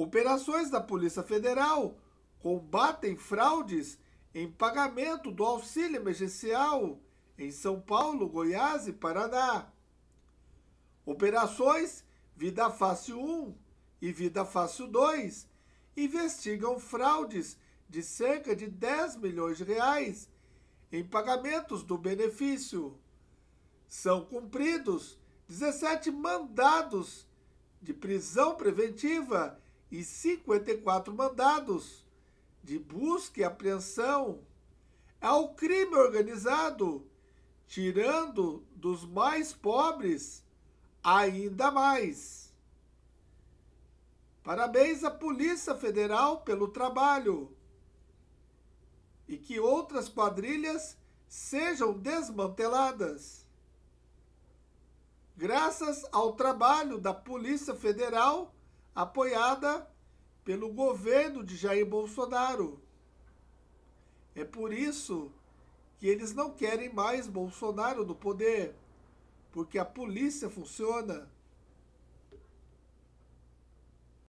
Operações da Polícia Federal combatem fraudes em pagamento do auxílio emergencial em São Paulo, Goiás e Paraná. Operações Vida Fácil 1 e Vida Fácil 2 investigam fraudes de cerca de 10 milhões de reais em pagamentos do benefício. São cumpridos 17 mandados de prisão preventiva e 54 mandados de busca e apreensão ao crime organizado, tirando dos mais pobres ainda mais. Parabéns à Polícia Federal pelo trabalho e que outras quadrilhas sejam desmanteladas. Graças ao trabalho da Polícia Federal apoiada pelo governo de Jair Bolsonaro. É por isso que eles não querem mais Bolsonaro no poder, porque a polícia funciona.